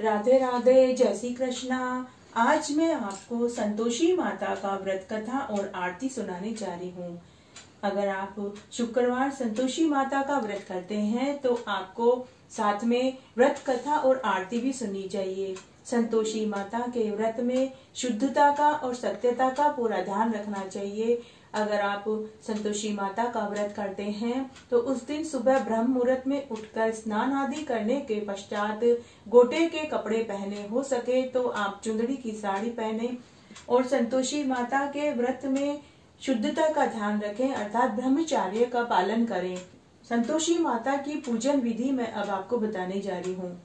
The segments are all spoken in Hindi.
राधे राधे जय श्री कृष्णा आज मैं आपको संतोषी माता का व्रत कथा और आरती सुनाने जा रही हूँ अगर आप शुक्रवार संतोषी माता का व्रत करते हैं तो आपको साथ में व्रत कथा और आरती भी सुननी चाहिए संतोषी माता के व्रत में शुद्धता का और सत्यता का पूरा ध्यान रखना चाहिए अगर आप संतोषी माता का व्रत करते हैं तो उस दिन सुबह ब्रह्म मुहूर्त में उठकर स्नान आदि करने के पश्चात गोटे के कपड़े पहने हो सके तो आप चुंदड़ी की साड़ी पहने और संतोषी माता के व्रत में शुद्धता का ध्यान रखें अर्थात ब्रह्मचार्य का पालन करें संतोषी माता की पूजन विधि मैं अब आपको बताने जा रही हूँ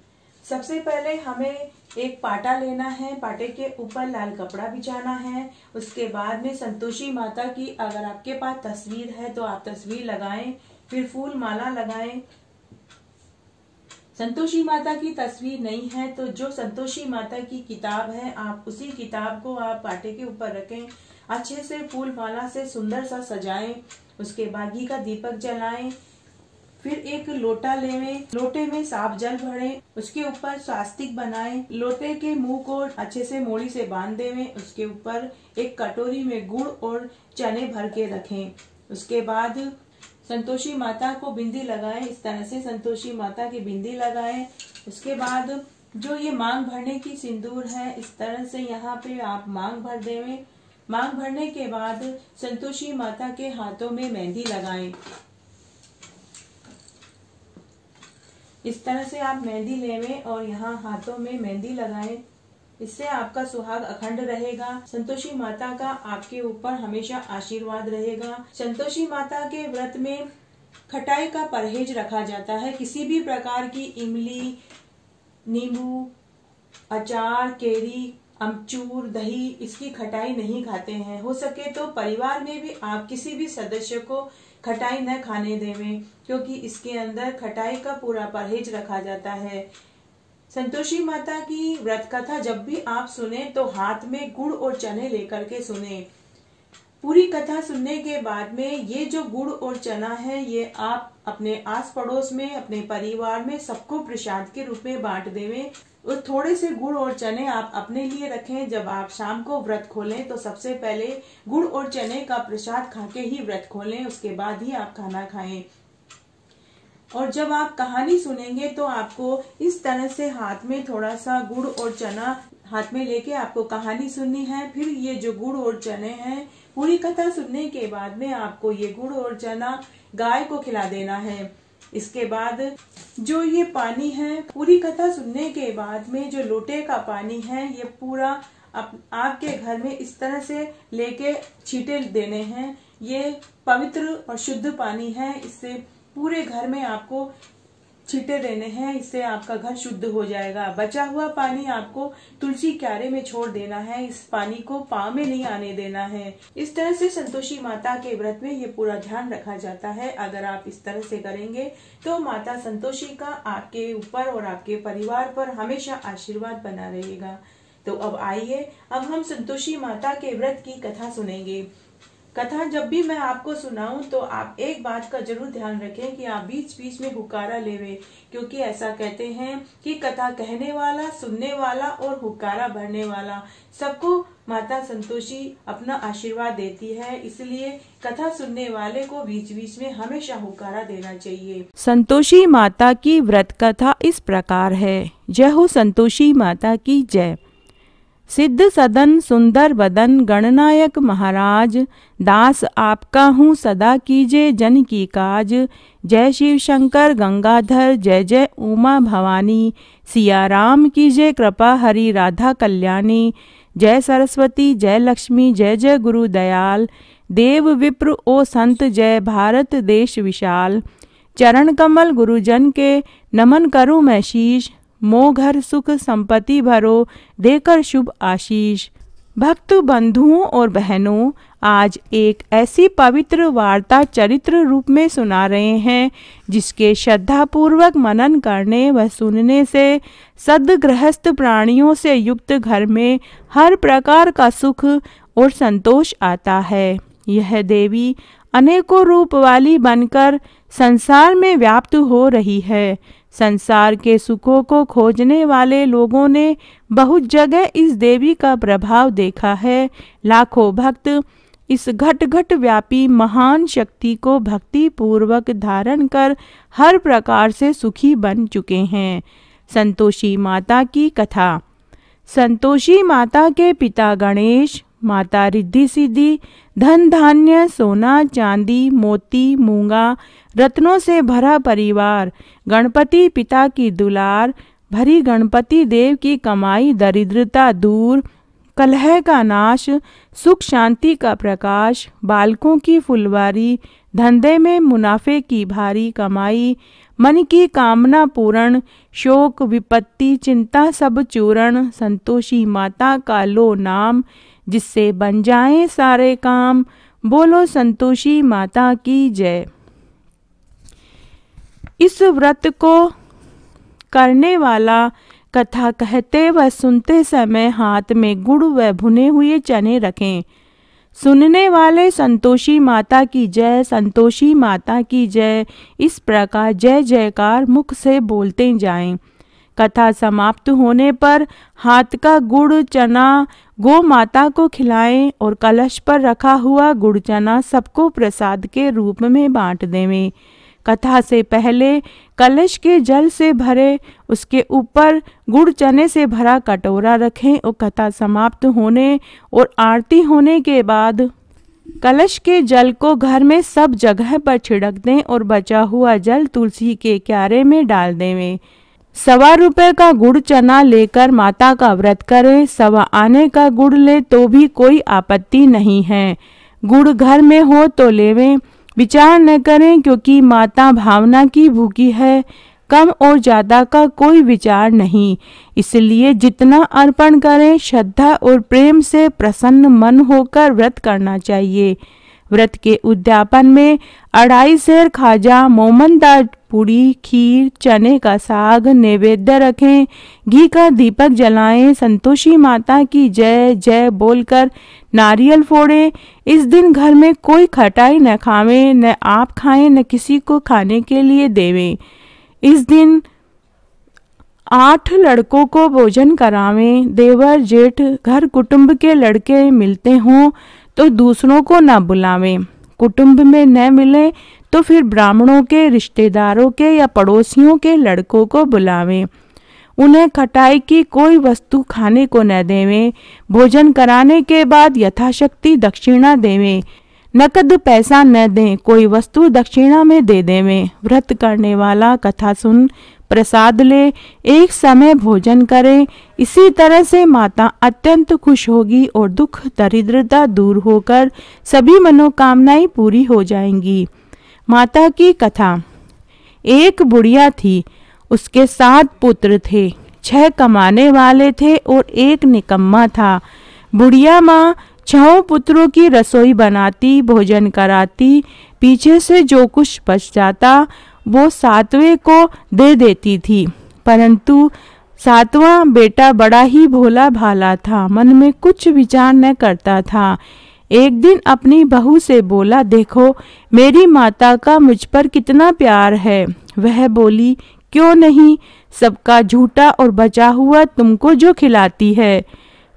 सबसे पहले हमें एक पाटा लेना है पाटे के ऊपर लाल कपड़ा बिछाना है उसके बाद में संतोषी माता की अगर आपके पास तस्वीर है तो आप तस्वीर लगाएं फिर फूल माला लगाएं संतोषी माता की तस्वीर नहीं है तो जो संतोषी माता की किताब है आप उसी किताब को आप पाटे के ऊपर रखें अच्छे से फूल माला से सुंदर सा सजाएं उसके बाद घी का दीपक जलाएं फिर एक लोटा लेवे लोटे में साफ जल भरे उसके ऊपर स्वास्तिक बनाए लोटे के मुंह को अच्छे से मोड़ी से बांध देवे उसके ऊपर एक कटोरी में गुड़ और चने भर के रखें उसके बाद संतोषी माता को बिंदी लगाएं इस तरह से संतोषी माता की बिंदी लगाएं उसके बाद जो ये मांग भरने की सिंदूर है इस तरह से यहाँ पे आप मांग भर देवे मांग भरने के बाद संतोषी माता के हाथों में मेहंदी लगाएं इस तरह से आप मेहंदी लेवे और यहाँ हाथों में मेहंदी लगाएं इससे आपका सुहाग अखंड रहेगा संतोषी माता का आपके ऊपर हमेशा आशीर्वाद रहेगा संतोषी माता के व्रत में खटाई का परहेज रखा जाता है किसी भी प्रकार की इमली नींबू अचार केरी अमचूर दही इसकी खटाई नहीं खाते हैं हो सके तो परिवार में भी आप किसी भी सदस्य को खटाई न खाने देवें क्योंकि इसके अंदर खटाई का पूरा परहेज रखा जाता है संतोषी माता की व्रत कथा जब भी आप सुने तो हाथ में गुड़ और चने लेकर के सुने पूरी कथा सुनने के बाद में ये जो गुड़ और चना है ये आप अपने आस पड़ोस में अपने परिवार में सबको प्रसाद के रूप में बांट देवे और थोड़े से गुड़ और चने आप अपने लिए रखें जब आप शाम को व्रत खोलें तो सबसे पहले गुड़ और चने का प्रसाद खा के ही व्रत खोलें उसके बाद ही आप खाना खाएं और जब आप कहानी सुनेंगे तो आपको इस तरह से हाथ में थोड़ा सा गुड़ और चना हाथ में लेके आपको कहानी सुननी है फिर ये जो गुड़ और चने हैं पूरी कथा सुनने के बाद में आपको ये गुड़ और चना गाय को खिला देना है इसके बाद जो ये पानी है पूरी कथा सुनने के बाद में जो लोटे का पानी है ये पूरा आप, आपके घर में इस तरह से लेके छीटे देने हैं ये पवित्र और शुद्ध पानी है इससे पूरे घर में आपको छिटे देने हैं इससे आपका घर शुद्ध हो जाएगा बचा हुआ पानी आपको तुलसी क्यारे में छोड़ देना है इस पानी को पाव में नहीं आने देना है इस तरह से संतोषी माता के व्रत में ये पूरा ध्यान रखा जाता है अगर आप इस तरह से करेंगे तो माता संतोषी का आपके ऊपर और आपके परिवार पर हमेशा आशीर्वाद बना रहेगा तो अब आइए अब हम संतोषी माता के व्रत की कथा सुनेंगे कथा जब भी मैं आपको सुनाऊं तो आप एक बात का जरूर ध्यान रखें कि आप बीच बीच में हुकारा लेवे क्योंकि ऐसा कहते हैं कि कथा कहने वाला सुनने वाला और हुकारा भरने वाला सबको माता संतोषी अपना आशीर्वाद देती है इसलिए कथा सुनने वाले को बीच बीच में हमेशा हुकारा देना चाहिए संतोषी माता की व्रत कथा इस प्रकार है जय हो संतोषी माता की जय सिद्ध सदन सुंदर बदन गणनायक महाराज दास आपका हूँ सदा कीजे जन की काज जय शिव शंकर गंगाधर जय जय उमा भवानी सिया राम कीजे कृपा हरि राधा कल्याणी जय सरस्वती जय लक्ष्मी जय जय गुरु दयाल देव विप्र ओ संत जय भारत देश विशाल चरण कमल गुरुजन के नमन करूँ मैं शीश मोघर सुख संपत्ति भरो देकर शुभ आशीष भक्त बंधुओं और बहनों आज एक ऐसी पवित्र वार्ता चरित्र रूप में सुना रहे हैं जिसके श्रद्धापूर्वक मनन करने व सुनने से सदगृहस्थ प्राणियों से युक्त घर में हर प्रकार का सुख और संतोष आता है यह देवी अनेकों रूप वाली बनकर संसार में व्याप्त हो रही है संसार के सुखों को खोजने वाले लोगों ने बहुत जगह इस देवी का प्रभाव देखा है लाखों भक्त इस घट घट व्यापी महान शक्ति को भक्ति पूर्वक धारण कर हर प्रकार से सुखी बन चुके हैं संतोषी माता की कथा संतोषी माता के पिता गणेश माता रिद्धि सिद्धि धन धान्य सोना चांदी मोती मूंगा रत्नों से भरा परिवार गणपति पिता की दुलार भरी गणपति देव की कमाई दरिद्रता दूर कलह का नाश सुख शांति का प्रकाश बालकों की फुलवारी धंधे में मुनाफे की भारी कमाई मन की कामना पूर्ण शोक विपत्ति चिंता सब चूरण संतोषी माता का लो नाम जिससे बन जाएं सारे काम बोलो संतोषी माता की जय इस व्रत को करने वाला कथा कहते व सुनते समय हाथ में गुड़ व भुने हुए चने रखें सुनने वाले संतोषी माता की जय संतोषी माता की जय इस प्रकार जय जयकार मुख से बोलते जाएं कथा समाप्त होने पर हाथ का गुड़ चना गो माता को खिलाएं और कलश पर रखा हुआ गुड़ चना सबको प्रसाद के रूप में बांट देवें कथा से पहले कलश के जल से भरे उसके ऊपर गुड़ चने से भरा कटोरा रखें और कथा समाप्त होने और आरती होने के बाद कलश के जल को घर में सब जगह पर छिड़क दें और बचा हुआ जल तुलसी के क्यारे में डाल देवें सवा रुपए का गुड़ चना लेकर माता का व्रत करें सवा आने का गुड़ ले तो भी कोई आपत्ति नहीं है गुड़ घर में हो तो लेवें विचार न करें क्योंकि माता भावना की भूखी है कम और ज़्यादा का कोई विचार नहीं इसलिए जितना अर्पण करें श्रद्धा और प्रेम से प्रसन्न मन होकर व्रत करना चाहिए व्रत के उद्यापन में अढ़ाई शेर खाजा मोमन दाज पूड़ी खीर चने का साग नैवेद्य रखें घी का दीपक जलाएं संतोषी माता की जय जय बोलकर नारियल फोड़ें इस दिन घर में कोई खटाई न खावें न आप खाएं न किसी को खाने के लिए देवें इस दिन आठ लड़कों को भोजन करावें देवर जेठ घर कुटुंब के लड़के मिलते हों तो दूसरों को न बुलावें कुटुंब में न मिले तो फिर ब्राह्मणों के रिश्तेदारों के या पड़ोसियों के लड़कों को बुलावें उन्हें खटाई की कोई वस्तु खाने को न देवें भोजन कराने के बाद यथाशक्ति दक्षिणा देवें नकद पैसा न दें कोई वस्तु दक्षिणा में दे देवें व्रत करने वाला कथा सुन प्रसाद ले एक समय भोजन करें इसी तरह से माता अत्यंत खुश होगी और दुख दरिद्रता दूर होकर सभी मनोकामनाएं पूरी हो जाएंगी माता की कथा एक बुढ़िया थी उसके सात पुत्र थे छह कमाने वाले थे और एक निकम्मा था बुढ़िया माँ छहों पुत्रों की रसोई बनाती भोजन कराती पीछे से जो कुछ बच जाता वो सातवें को दे देती थी परंतु सातवां बेटा बड़ा ही भोला भाला था मन में कुछ विचार न करता था एक दिन अपनी बहू से बोला देखो मेरी माता का मुझ पर कितना प्यार है वह बोली क्यों नहीं सबका झूठा और बचा हुआ तुमको जो खिलाती है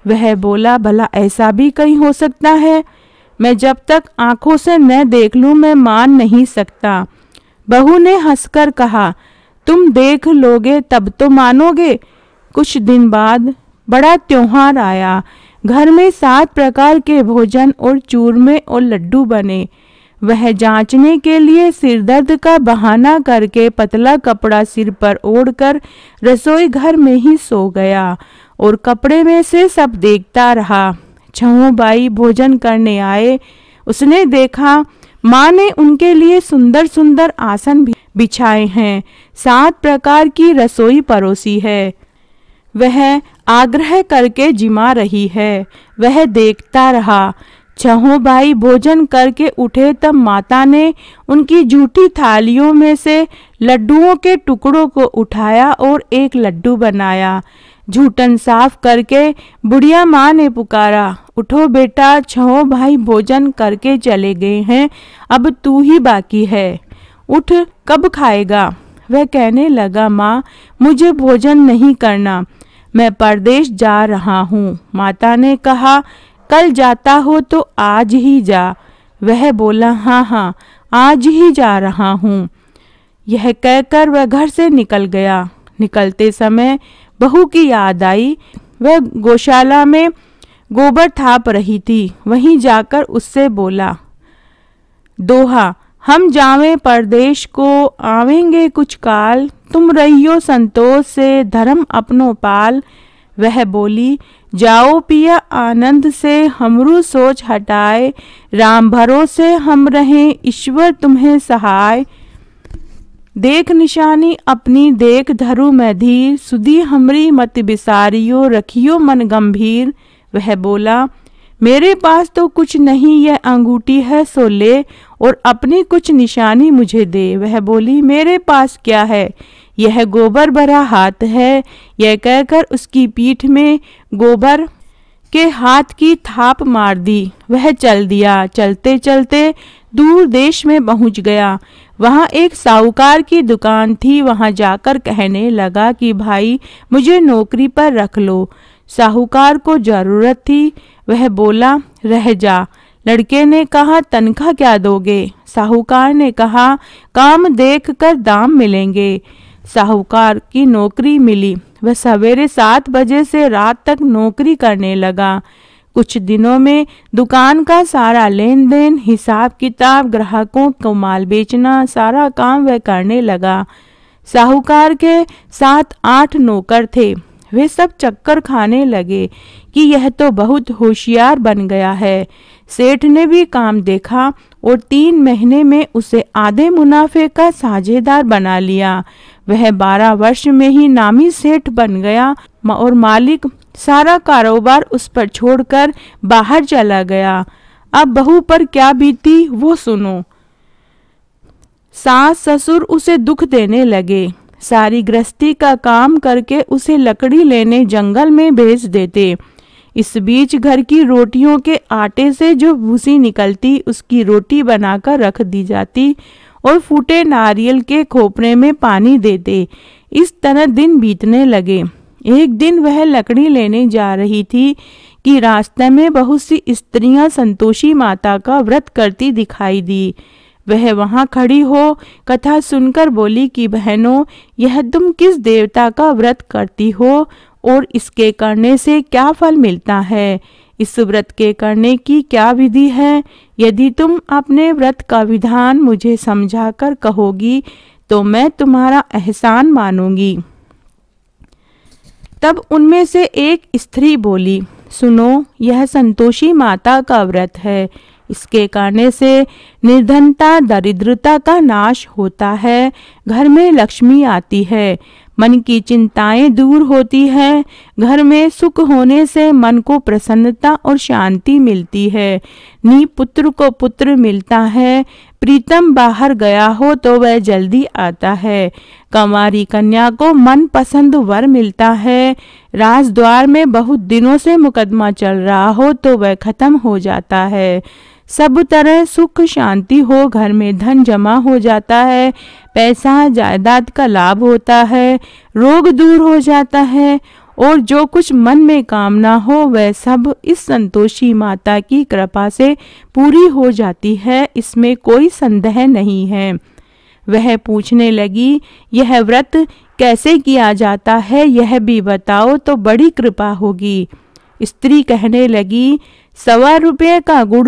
वह बोला भला ऐसा भी कहीं हो सकता है मैं जब तक आंखों से न देख लूं मैं मान नहीं सकता बहू ने हंसकर कहा तुम देख लोगे तब तो मानोगे कुछ दिन बाद बड़ा त्योहार आया घर में सात प्रकार के भोजन और चूरमे और लड्डू बने वह जांचने के लिए सिरदर्द का बहाना करके पतला कपड़ा सिर पर ओढ़कर रसोई घर में ही सो गया और कपड़े में से सब देखता रहा छहों बाई भोजन करने आए उसने देखा माँ ने उनके लिए सुंदर सुंदर आसन भी बिछाए हैं सात प्रकार की रसोई परोसी है वह आग्रह करके जिमा रही है वह देखता रहा छहों भाई भोजन करके उठे तब माता ने उनकी झूठी थालियों में से लड्डुओं के टुकड़ों को उठाया और एक लड्डू बनाया झूठन साफ करके बुढ़िया माँ ने पुकारा उठो बेटा छहों भाई भोजन करके चले गए हैं अब तू ही बाकी है उठ कब खाएगा वह कहने लगा माँ मुझे भोजन नहीं करना मैं परदेश जा रहा हूँ माता ने कहा कल जाता हो तो आज ही जा वह बोला हाँ हाँ आज ही जा रहा हूँ यह कहकर वह घर से निकल गया निकलते समय बहू की याद आई वह गौशाला में गोबर थाप रही थी वहीं जाकर उससे बोला दोहा हम जावें परदेश को आवेंगे कुछ काल तुम रहियो संतोष से धर्म अपनो पाल वह बोली जाओ पिया आनंद से हमरू सोच हटाए राम भरोसे हम रहें ईश्वर तुम्हें सहाय देख निशानी अपनी देख धरु मैं धीर सुधी हमरी मत बिसारियो रखियो मन गंभीर वह बोला मेरे पास तो कुछ नहीं यह अंगूठी है सो ले और अपनी कुछ निशानी मुझे दे वह बोली मेरे पास क्या है यह गोबर भरा हाथ है यह कहकर उसकी पीठ में गोबर के हाथ की थाप मार दी वह चल दिया चलते चलते दूर देश में पहुंच गया वहाँ एक साहूकार की दुकान थी वहाँ जाकर कहने लगा कि भाई मुझे नौकरी पर रख लो साहूकार को ज़रूरत थी वह बोला रह जा लड़के ने कहा तनख्वाह क्या दोगे साहूकार ने कहा काम देख कर दाम मिलेंगे साहूकार की नौकरी मिली वह सवेरे सात बजे से रात तक नौकरी करने लगा कुछ दिनों में दुकान का सारा लेन देन हिसाब किताब ग्राहकों को माल बेचना सारा काम वह करने लगा साहूकार के सात आठ नौकर थे वे सब चक्कर खाने लगे कि यह तो बहुत होशियार बन गया है सेठ ने भी काम देखा और तीन महीने में उसे आधे मुनाफे का साझेदार बना लिया वह बारह वर्ष में ही नामी सेठ बन गया और मालिक सारा कारोबार उस पर छोड़कर बाहर चला गया अब बहू पर क्या बीती वो सुनो सास ससुर उसे दुख देने लगे सारी गृहस्थी का काम करके उसे लकड़ी लेने जंगल में भेज देते इस बीच घर की रोटियों के आटे से जो भूसी निकलती उसकी रोटी बनाकर रख दी जाती और फूटे नारियल के खोपरे में पानी देते इस तरह दिन बीतने लगे एक दिन वह लकड़ी लेने जा रही थी कि रास्ते में बहुत सी स्त्रियां संतोषी माता का व्रत करती दिखाई दी वह वहां खड़ी हो कथा सुनकर बोली कि बहनों यह तुम किस देवता का व्रत करती हो और इसके करने से क्या फल मिलता है इस व्रत के करने की क्या विधि है यदि तुम अपने व्रत का विधान मुझे समझाकर कहोगी तो मैं तुम्हारा एहसान मानूंगी तब उनमें से एक स्त्री बोली सुनो यह संतोषी माता का व्रत है इसके करने से निर्धनता दरिद्रता का नाश होता है घर में लक्ष्मी आती है मन की चिंताएं दूर होती है घर में सुख होने से मन को प्रसन्नता और शांति मिलती है नी पुत्र को पुत्र मिलता है प्रीतम बाहर गया हो तो वह जल्दी आता है कंवारी कन्या को मन पसंद वर मिलता है राजद्वार में बहुत दिनों से मुकदमा चल रहा हो तो वह खत्म हो जाता है सब तरह सुख शांति हो घर में धन जमा हो जाता है पैसा जायदाद का लाभ होता है रोग दूर हो जाता है और जो कुछ मन में कामना हो वह सब इस संतोषी माता की कृपा से पूरी हो जाती है इसमें कोई संदेह नहीं है वह पूछने लगी यह व्रत कैसे किया जाता है यह भी बताओ तो बड़ी कृपा होगी स्त्री कहने लगी सवा रुपये का गुड़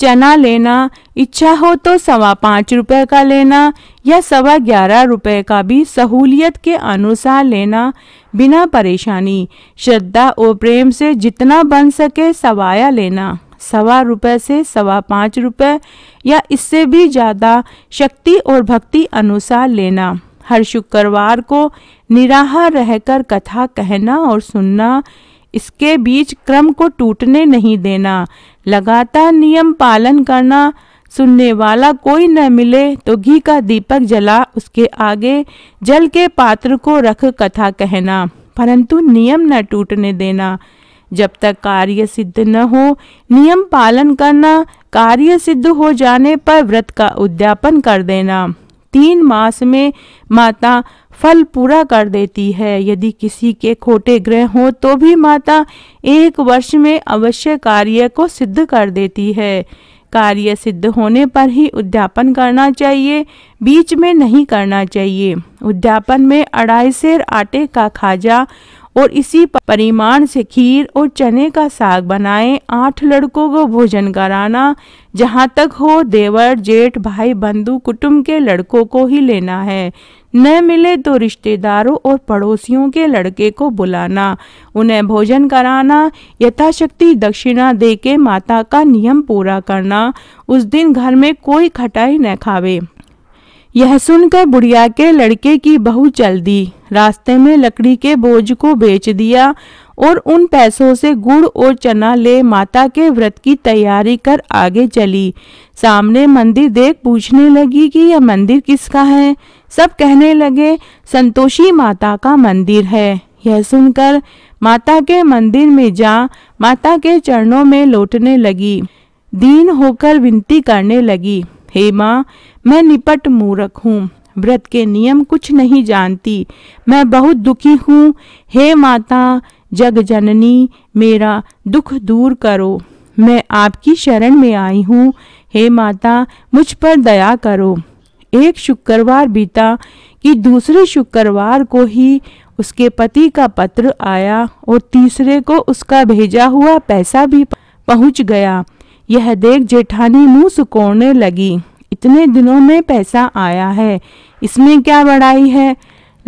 चना लेना इच्छा हो तो सवा पाँच रुपये का लेना या सवा ग्यारह रुपये का भी सहूलियत के अनुसार लेना बिना परेशानी श्रद्धा और प्रेम से जितना बन सके सवाया लेना सवा रुपये से सवा पाँच रुपये या इससे भी ज़्यादा शक्ति और भक्ति अनुसार लेना हर शुक्रवार को निराहा रहकर कथा कहना और सुनना इसके बीच क्रम को टूटने नहीं देना लगातार नियम पालन करना सुनने वाला कोई न मिले तो घी का दीपक जला उसके आगे जल के पात्र को रख कथा कहना परंतु नियम न टूटने देना जब तक कार्य सिद्ध न हो नियम पालन करना कार्य सिद्ध हो जाने पर व्रत का उद्यापन कर देना तीन मास में माता फल पूरा कर देती है यदि किसी के खोटे ग्रह हो तो भी माता एक वर्ष में अवश्य कार्य को सिद्ध कर देती है कार्य सिद्ध होने पर ही उद्यापन करना चाहिए बीच में नहीं करना चाहिए उद्यापन में अढ़ाई सेर आटे का खाजा और इसी परिमाण से खीर और चने का साग बनाएं आठ लड़कों को भोजन कराना जहाँ तक हो देवर जेठ भाई बंधु कुटुंब के लड़कों को ही लेना है न मिले तो रिश्तेदारों और पड़ोसियों के लड़के को बुलाना उन्हें भोजन कराना यथाशक्ति दक्षिणा देके माता का नियम पूरा करना उस दिन घर में कोई खटाई न खावे यह सुनकर बुढ़िया के लड़के की बहू चल दी रास्ते में लकड़ी के बोझ को बेच दिया और उन पैसों से गुड़ और चना ले माता के व्रत की तैयारी कर आगे चली सामने मंदिर देख पूछने लगी कि यह मंदिर किसका है सब कहने लगे संतोषी माता का मंदिर है यह सुनकर माता के मंदिर में जा माता के चरणों में लौटने लगी दीन होकर विनती करने लगी हे माँ मैं निपट मूरख हूँ व्रत के नियम कुछ नहीं जानती मैं बहुत दुखी हूँ हे माता जग जननी मेरा दुख दूर करो मैं आपकी शरण में आई हूँ हे माता मुझ पर दया करो एक शुक्रवार बीता कि दूसरे शुक्रवार को ही उसके पति का पत्र आया और तीसरे को उसका भेजा हुआ पैसा भी पहुंच गया यह देख जेठानी मुंह सुकोड़ने लगी इतने दिनों में पैसा आया है इसमें क्या बड़ाई है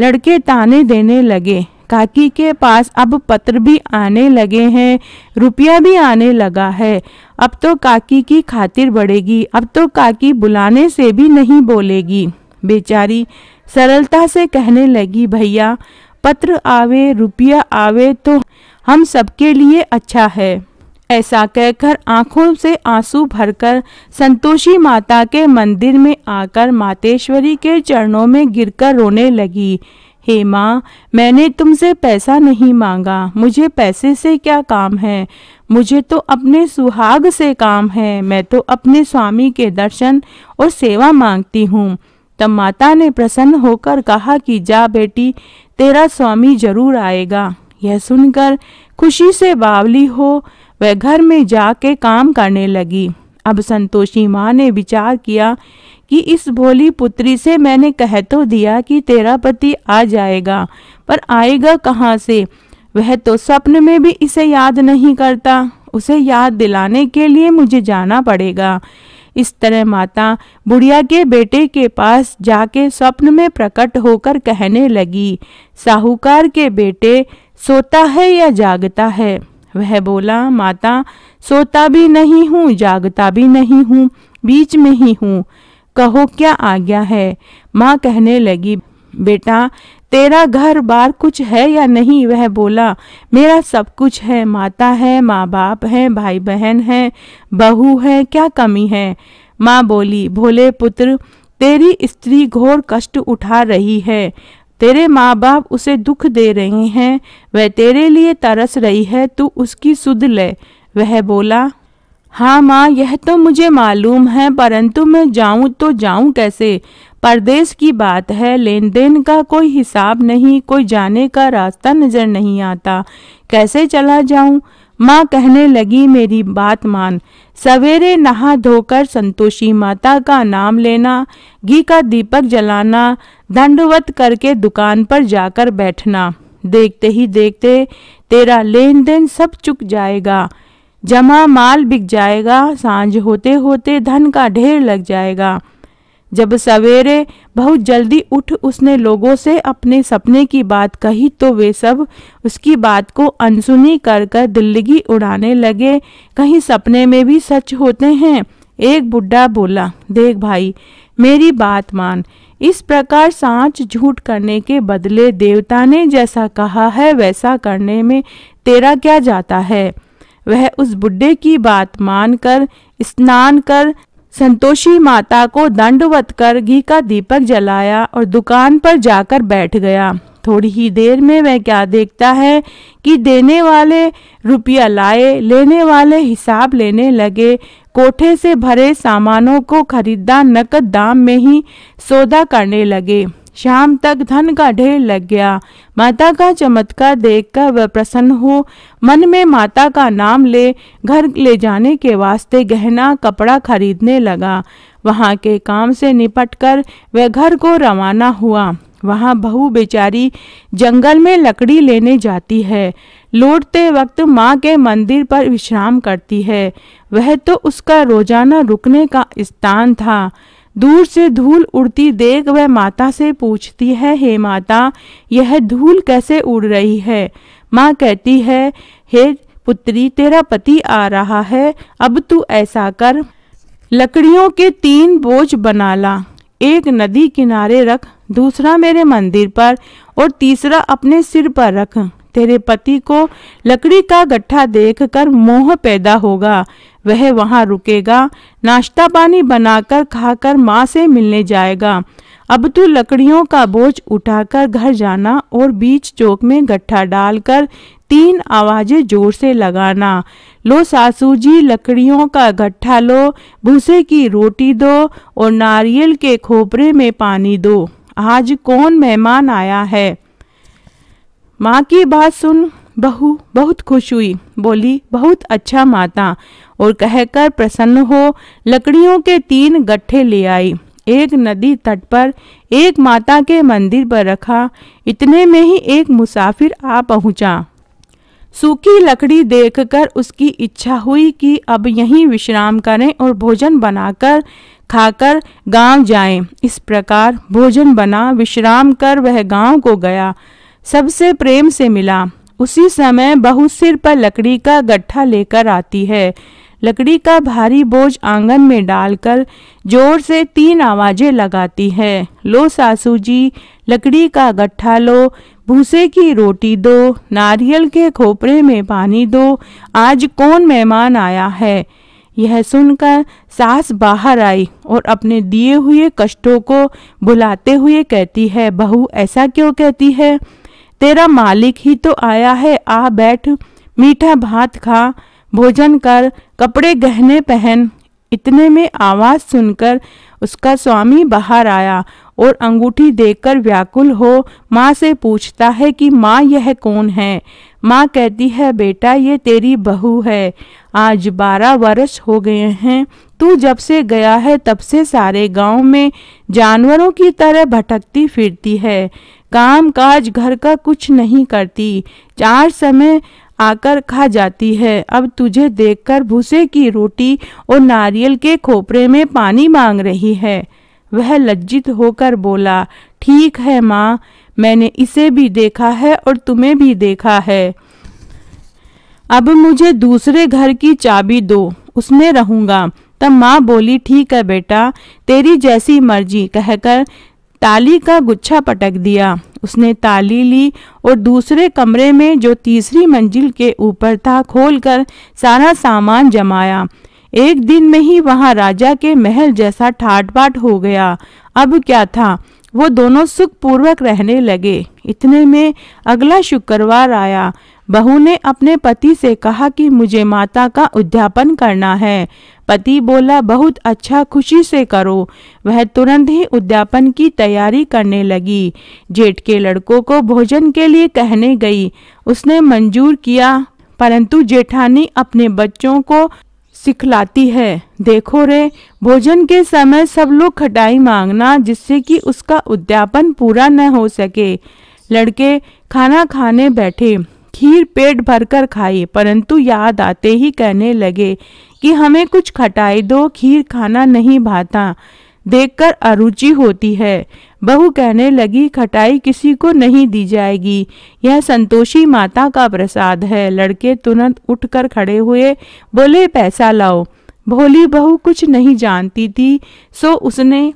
लड़के ताने देने लगे काकी के पास अब पत्र भी आने लगे हैं रुपया भी आने लगा है अब तो काकी की खातिर बढ़ेगी अब तो काकी बुलाने से भी नहीं बोलेगी बेचारी सरलता से कहने लगी भैया पत्र आवे रुपया आवे तो हम सबके लिए अच्छा है ऐसा कहकर आंखों से आंसू भरकर संतोषी माता के मंदिर में आकर मातेश्वरी के चरणों में गिरकर रोने लगी हे माँ मैंने तुमसे पैसा नहीं मांगा मुझे पैसे से क्या काम है मुझे तो अपने सुहाग से काम है मैं तो अपने स्वामी के दर्शन और सेवा मांगती हूँ तब माता ने प्रसन्न होकर कहा कि जा बेटी तेरा स्वामी जरूर आएगा यह सुनकर खुशी से बावली हो वह घर में जाके काम करने लगी अब संतोषी माँ ने विचार किया कि इस भोली पुत्री से मैंने कह तो दिया कि तेरा पति आ जाएगा पर आएगा कहाँ से वह तो स्वप्न में भी इसे याद नहीं करता उसे याद दिलाने के लिए मुझे जाना पड़ेगा इस तरह माता बुढ़िया के बेटे के पास जाके स्वप्न में प्रकट होकर कहने लगी साहूकार के बेटे सोता है या जागता है वह बोला माता सोता भी नहीं हूँ जागता भी नहीं हूँ बीच में ही हूँ कहो क्या आज्ञा है माँ कहने लगी बेटा तेरा घर बार कुछ है या नहीं वह बोला मेरा सब कुछ है माता है माँ बाप है भाई बहन है बहू है क्या कमी है माँ बोली भोले पुत्र तेरी स्त्री घोर कष्ट उठा रही है तेरे माँ बाप उसे दुख दे रहे हैं वह तेरे लिए तरस रही है तू उसकी सुध ले वह बोला हाँ माँ यह तो मुझे मालूम है परंतु मैं जाऊँ तो जाऊँ कैसे परदेश की बात है लेन देन का कोई हिसाब नहीं कोई जाने का रास्ता नज़र नहीं आता कैसे चला जाऊँ माँ कहने लगी मेरी बात मान सवेरे नहा धोकर संतोषी माता का नाम लेना घी का दीपक जलाना दंडवत करके दुकान पर जाकर बैठना देखते ही देखते तेरा लेन देन सब चुक जाएगा जमा माल बिक जाएगा सांझ होते होते धन का ढेर लग जाएगा जब सवेरे बहुत जल्दी उठ उसने लोगों से अपने सपने की बात कही तो वे सब उसकी बात को अनसुनी कर कर दिल्ली उड़ाने लगे कहीं सपने में भी सच होते हैं एक बुढ़ा बोला देख भाई मेरी बात मान इस प्रकार सांच झूठ करने के बदले देवता ने जैसा कहा है वैसा करने में तेरा क्या जाता है वह उस बुढ़े की बात मानकर स्नान कर संतोषी माता को दंडवत कर घी का दीपक जलाया और दुकान पर जाकर बैठ गया थोड़ी ही देर में वह क्या देखता है कि देने वाले रुपया लाए लेने वाले हिसाब लेने लगे कोठे से भरे सामानों को खरीदा नकद दाम में ही सौदा करने लगे शाम तक धन का ढेर लग गया माता का चमत्कार देखकर वह प्रसन्न हो मन में माता का नाम ले घर ले जाने के वास्ते गहना कपड़ा खरीदने लगा वहाँ के काम से निपटकर वह घर को रवाना हुआ वहाँ बहू बेचारी जंगल में लकड़ी लेने जाती है लौटते वक्त माँ के मंदिर पर विश्राम करती है वह तो उसका रोजाना रुकने का स्थान था दूर से धूल उड़ती देख वह माता से पूछती है हे माता यह धूल कैसे उड़ रही है माँ कहती है हे पुत्री तेरा पति आ रहा है अब तू ऐसा कर लकड़ियों के तीन बोझ बना ला एक नदी किनारे रख दूसरा मेरे मंदिर पर और तीसरा अपने सिर पर रख तेरे पति को लकड़ी का गट्ठा देखकर मोह पैदा होगा वह वहाँ रुकेगा नाश्ता पानी बनाकर खाकर माँ से मिलने जाएगा अब तू लकड़ियों का बोझ उठाकर घर जाना और बीच चौक में गट्ठा डालकर तीन आवाज़ें जोर से लगाना लो सासू जी लकड़ियों का गट्ठा लो भूसे की रोटी दो और नारियल के खोपरे में पानी दो आज कौन मेहमान आया है माँ की बात सुन बहू बहुत खुश हुई बोली बहुत अच्छा माता और कहकर प्रसन्न हो लकड़ियों के तीन गट्ठे ले आई एक नदी तट पर एक माता के मंदिर पर रखा इतने में ही एक मुसाफिर आ पहुंचा सूखी लकड़ी देखकर उसकी इच्छा हुई कि अब यहीं विश्राम करें और भोजन बनाकर खाकर गांव जाएं। इस प्रकार भोजन बना विश्राम कर वह गांव को गया सबसे प्रेम से मिला उसी समय बहु सिर पर लकड़ी का गट्ठा लेकर आती है लकड़ी का भारी बोझ आंगन में डालकर जोर से तीन आवाज़ें लगाती है लो सासू जी लकड़ी का गट्ठा लो भूसे की रोटी दो नारियल के खोपरे में पानी दो आज कौन मेहमान आया है यह सुनकर सास बाहर आई और अपने दिए हुए कष्टों को बुलाते हुए कहती है बहू ऐसा क्यों कहती है तेरा मालिक ही तो आया है आ बैठ मीठा भात खा भोजन कर कपड़े गहने पहन इतने में आवाज़ सुनकर उसका स्वामी बाहर आया और अंगूठी देकर व्याकुल हो माँ से पूछता है कि माँ यह कौन है माँ कहती है बेटा ये तेरी बहू है आज बारह वर्ष हो गए हैं तू जब से गया है तब से सारे गांव में जानवरों की तरह भटकती फिरती है काम काज घर का कुछ नहीं करती चार समय आकर खा जाती है अब तुझे देखकर भूसे की रोटी और नारियल के खोपरे में पानी मांग रही है वह लज्जित होकर बोला ठीक है माँ मैंने इसे भी देखा है और तुम्हें भी देखा है अब मुझे दूसरे घर की चाबी दो उसमें रहूँगा तब माँ बोली ठीक है बेटा तेरी जैसी मर्जी कहकर ताली का गुच्छा पटक दिया उसने ताली ली और दूसरे कमरे में जो तीसरी मंजिल के ऊपर था खोलकर सारा सामान जमाया एक दिन में ही वहां राजा के महल जैसा ठाट बाट हो गया अब क्या था वो दोनों सुखपूर्वक रहने लगे इतने में अगला शुक्रवार आया बहू ने अपने पति से कहा कि मुझे माता का उद्यापन करना है पति बोला बहुत अच्छा खुशी से करो वह तुरंत ही उद्यापन की तैयारी करने लगी जेठ के लड़कों को भोजन के लिए कहने गई उसने मंजूर किया परंतु जेठानी अपने बच्चों को सिखलाती है देखो रे भोजन के समय सब लोग खटाई मांगना जिससे कि उसका उद्यापन पूरा न हो सके लड़के खाना खाने बैठे खीर पेट भरकर खाई परंतु याद आते ही कहने लगे कि हमें कुछ खटाई दो खीर खाना नहीं भाता देखकर अरुचि होती है बहू कहने लगी खटाई किसी को नहीं दी जाएगी यह संतोषी माता का प्रसाद है लड़के तुरंत उठकर खड़े हुए बोले पैसा लाओ भोली बहू कुछ नहीं जानती थी सो उसने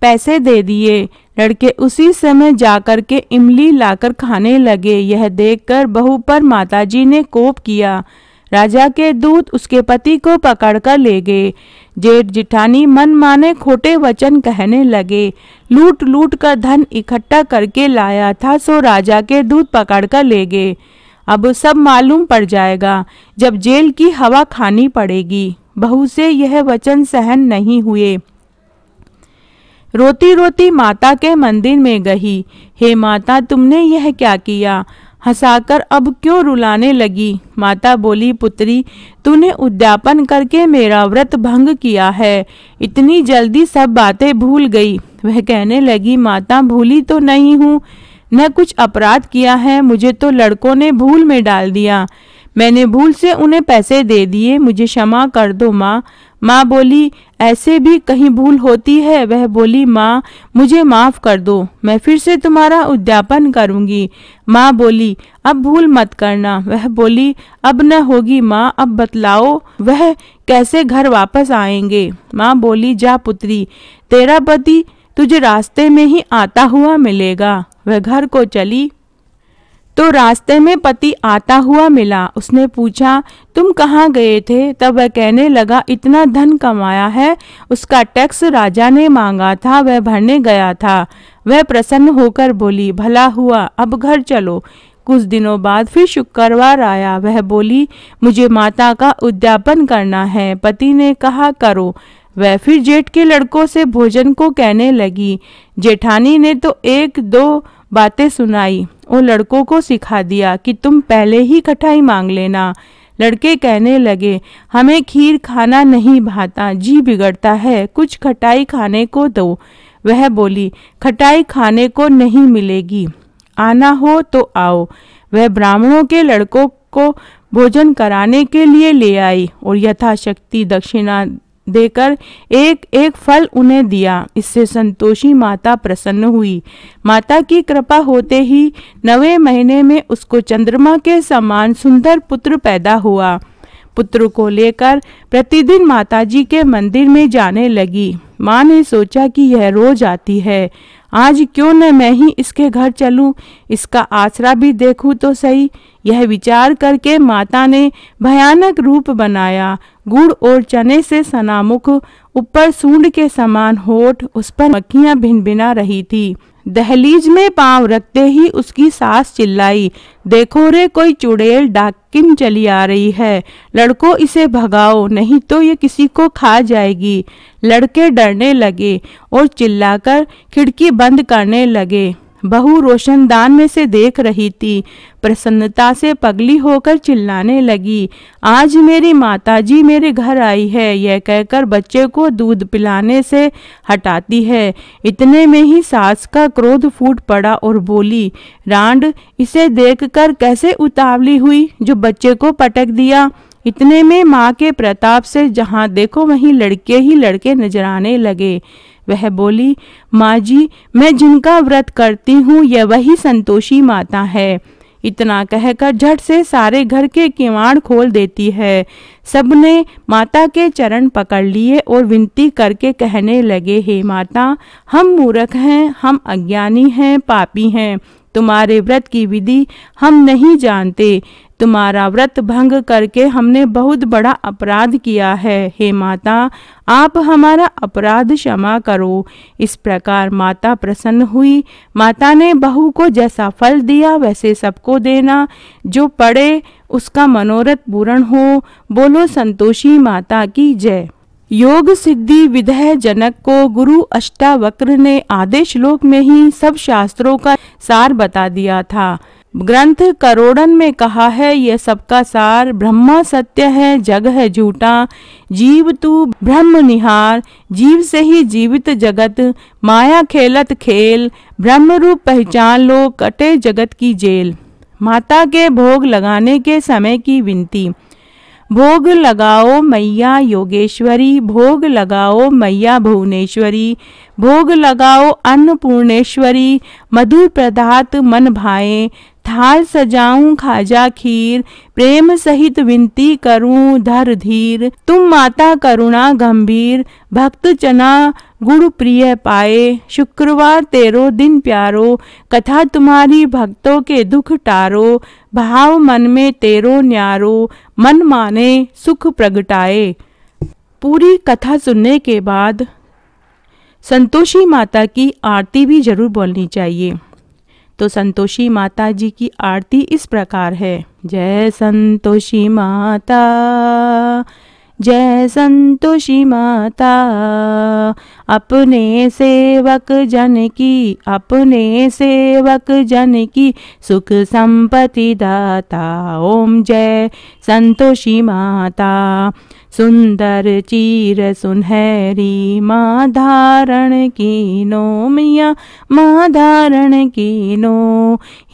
पैसे दे दिए लड़के उसी समय जाकर के इमली लाकर खाने लगे यह देखकर बहू पर माताजी ने कोप किया राजा के दूत उसके पति को पकड़कर ले गए जेठ जिठानी मन माने खोटे वचन कहने लगे लूट लूट कर धन इकट्ठा करके लाया था सो राजा के दूत पकड़कर ले गए अब सब मालूम पड़ जाएगा जब जेल की हवा खानी पड़ेगी बहू से यह वचन सहन नहीं हुए रोती रोती माता के मंदिर में गई हे माता तुमने यह क्या किया हंसाकर अब क्यों रुलाने लगी माता बोली पुत्री तूने उद्यापन करके मेरा व्रत भंग किया है इतनी जल्दी सब बातें भूल गई वह कहने लगी माता भूली तो नहीं हूँ न कुछ अपराध किया है मुझे तो लड़कों ने भूल में डाल दिया मैंने भूल से उन्हें पैसे दे दिए मुझे क्षमा कर दो माँ माँ बोली ऐसे भी कहीं भूल होती है वह बोली माँ मुझे माफ कर दो मैं फिर से तुम्हारा उद्यापन करूंगी माँ बोली अब भूल मत करना वह बोली अब न होगी माँ अब बतलाओ वह कैसे घर वापस आएंगे माँ बोली जा पुत्री तेरा पति तुझे रास्ते में ही आता हुआ मिलेगा वह घर को चली तो रास्ते में पति आता हुआ मिला उसने पूछा तुम कहाँ गए थे तब वह कहने लगा इतना धन कमाया है उसका टैक्स राजा ने मांगा था वह भरने गया था वह प्रसन्न होकर बोली भला हुआ अब घर चलो कुछ दिनों बाद फिर शुक्रवार आया वह बोली मुझे माता का उद्यापन करना है पति ने कहा करो वह फिर जेठ के लड़कों से भोजन को कहने लगी जेठानी ने तो एक दो बातें सुनाई और लड़कों को सिखा दिया कि तुम पहले ही खटाई मांग लेना लड़के कहने लगे हमें खीर खाना नहीं भाता जी बिगड़ता है कुछ खटाई खाने को दो वह बोली खटाई खाने को नहीं मिलेगी आना हो तो आओ वह ब्राह्मणों के लड़कों को भोजन कराने के लिए ले आई और यथाशक्ति दक्षिणा देकर एक एक फल उन्हें दिया इससे संतोषी माता प्रसन्न हुई माता की कृपा होते ही नवे महीने में उसको चंद्रमा के समान सुंदर पुत्र पैदा हुआ पुत्र को लेकर प्रतिदिन माताजी के मंदिर में जाने लगी माँ ने सोचा कि यह रोज आती है आज क्यों न मैं ही इसके घर चलूं, इसका आसरा भी देखूं तो सही यह विचार करके माता ने भयानक रूप बनाया गुड़ और चने से सनामुख ऊपर सूंड के समान होठ उस पर मक्खियां भिना रही थी दहलीज में पांव रखते ही उसकी सास चिल्लाई देखो रे कोई चुड़ैल डाकिन चली आ रही है लड़को इसे भगाओ नहीं तो ये किसी को खा जाएगी लड़के डरने लगे और चिल्लाकर खिड़की बंद करने लगे बहु रोशनदान में से देख रही थी प्रसन्नता से पगली होकर चिल्लाने लगी आज मेरी माताजी मेरे घर आई है यह कहकर बच्चे को दूध पिलाने से हटाती है इतने में ही सास का क्रोध फूट पड़ा और बोली रांड इसे देखकर कैसे उतावली हुई जो बच्चे को पटक दिया इतने में माँ के प्रताप से जहाँ देखो वहीं लड़के ही लड़के नजर आने लगे वह बोली माँ जी मैं जिनका व्रत करती हूँ यह वही संतोषी माता है इतना कहकर झट से सारे घर के किवाड़ खोल देती है सबने माता के चरण पकड़ लिए और विनती करके कहने लगे हे माता हम मूर्ख हैं हम अज्ञानी हैं पापी हैं तुम्हारे व्रत की विधि हम नहीं जानते तुम्हारा व्रत भंग करके हमने बहुत बड़ा अपराध किया है हे माता आप हमारा अपराध क्षमा करो इस प्रकार माता प्रसन्न हुई माता ने बहू को जैसा फल दिया वैसे सबको देना जो पड़े उसका मनोरथ पूर्ण हो बोलो संतोषी माता की जय योग सिद्धि विधेय जनक को गुरु अष्टावक्र ने आदेश लोक में ही सब शास्त्रों का सार बता दिया था ग्रंथ करोड़न में कहा है यह सबका सार ब्रह्मा सत्य है जग है झूठा जीव तू ब्रह्म निहार जीव से ही जीवित जगत माया खेलत खेल ब्रह्म रूप पहचान लो कटे जगत की जेल माता के भोग लगाने के समय की विनती भोग लगाओ मैया योगेश्वरी भोग लगाओ मैया भुवनेश्वरी भोग लगाओ अन्नपूर्णेश्वरी मधुर प्रदात मन भाए थाल सजाऊं खाजा खीर प्रेम सहित विनती करूं धर धीर तुम माता करुणा गंभीर भक्त चना गुरु प्रिय पाए शुक्रवार तेरो दिन प्यारो कथा तुम्हारी भक्तों के दुख टारो भाव मन में तेरो न्यारो मन माने सुख प्रगटाए पूरी कथा सुनने के बाद संतोषी माता की आरती भी जरूर बोलनी चाहिए तो संतोषी माता जी की आरती इस प्रकार है जय संतोषी माता जय संतोषी माता अपने सेवक जन की अपने सेवक जन की सुख संपत्ति दाता ओम जय संतोषी माता सुंदर चीर सुनहरी माँ धारण की नो मिया माँ धारण की नो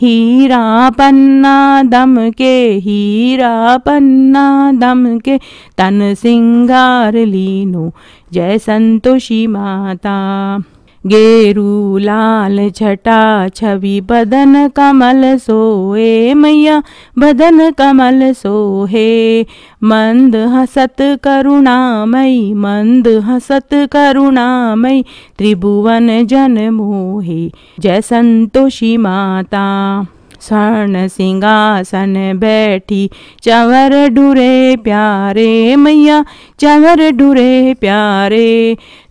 हीरा पन्ना दम के हीरा पन्ना दम के तन सिंगार लीनो जय संतोषी माता गेरू लाल छटा छवि बदन कमल सोए मैया बदन कमल सोहे मंद हसत करुणामयी मंद हसत करुणामयी त्रिभुवन जन मोहे जय संतोषी माता स्वर्ण सिंहासन बैठी चवर डुरे प्यारे मैया चवर डुरे प्यारे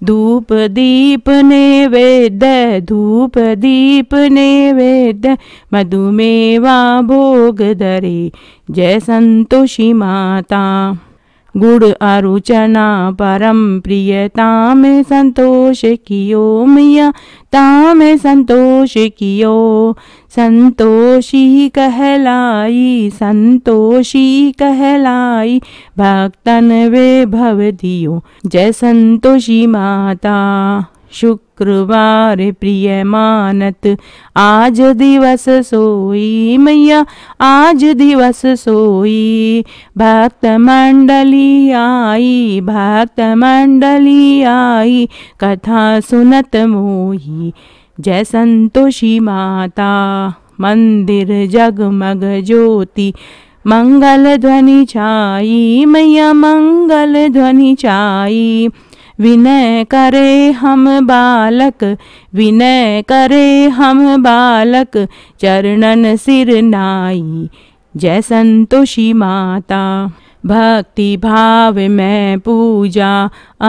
धूप दीप ने वेद धूप दीप ने वेद मधुमेवा भोग धरे जय संतोषी माता गुड़ अरुचना परम प्रिय ताम संतोष कियो मिया ताम संतोष कियो संतोषी कहलाई संतोषी कहलाई भक्तन वे भव दियो जय संतोषी माता शुक्रवार प्रिय मानत आज दिवस सोई मैया आज दिवस सोई भक्त मंडली आई भक्त मंडली आई कथा सुनत मोही जय संतोषी माता मंदिर जगमग ज्योति मंगल ध्वनि छाई मैया मंगल ध्वनि छाई विनय करे हम बालक विनय करे हम बालक चरणन सिर नाई जय संतोषी माता भक्ति भाव में पूजा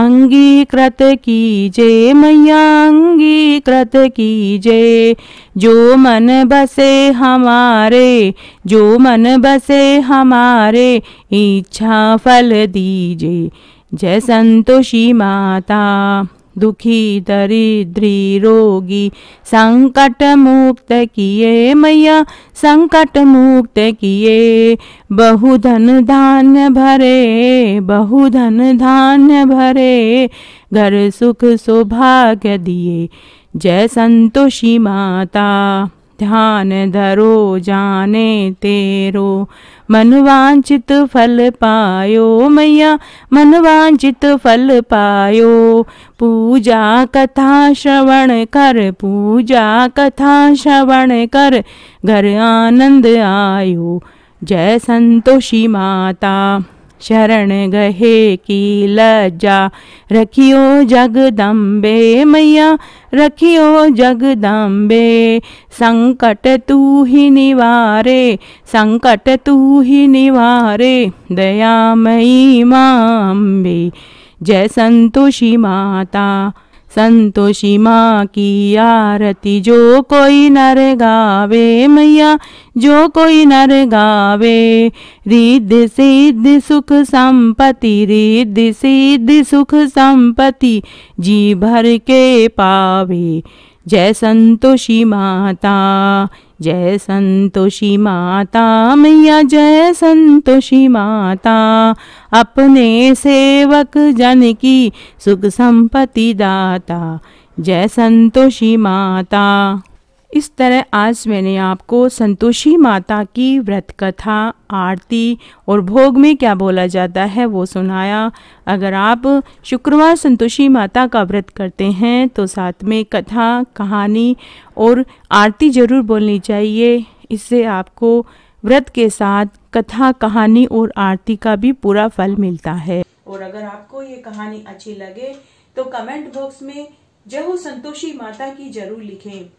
अंगीकृत कीजे मैया अंगीकृत कीजे जो मन बसे हमारे जो मन बसे हमारे इच्छा फल दीजे जय संतोषी माता दुखी दरिद्री रोगी संकट मुक्त किए मैया संकट मुक्त किए बहु धन धान्य भरे बहु धन धान्य भरे घर सुख सौभाग्य दिए जय संतोषी माता ध्यान धरो जाने तेरो मनवांचित फल पायो मैया मनवांचित फल पायो पूजा कथा श्रवण कर पूजा कथा श्रवण कर घर आनंद आयो जय संतोषी माता शरण गहे की लज्जा रखियो जगदम्बे मैया रखियो जगदम्बे संकट तू ही निवारे संकट तू ही निवारे दया दयामयी माम्बे जय संतोषी माता संतोषी माँ की आरती जो कोई नर गावे मैया जो कोई नर गावे रिद्ध सिद्ध सुख संपत्ति रिद्ध सिद्ध सुख संपत्ति जी भर के पावे जय संतोषी माता जय संतोषी माता मैया जय संतोषी माता अपने सेवक जन की सुख संपत्ति दाता जय संतोषी माता इस तरह आज मैंने आपको संतोषी माता की व्रत कथा आरती और भोग में क्या बोला जाता है वो सुनाया अगर आप शुक्रवार संतोषी माता का व्रत करते हैं तो साथ में कथा कहानी और आरती ज़रूर बोलनी चाहिए इससे आपको व्रत के साथ कथा कहानी और आरती का भी पूरा फल मिलता है और अगर आपको ये कहानी अच्छी लगे तो कमेंट बॉक्स में जय हो संतोषी माता की जरूर लिखें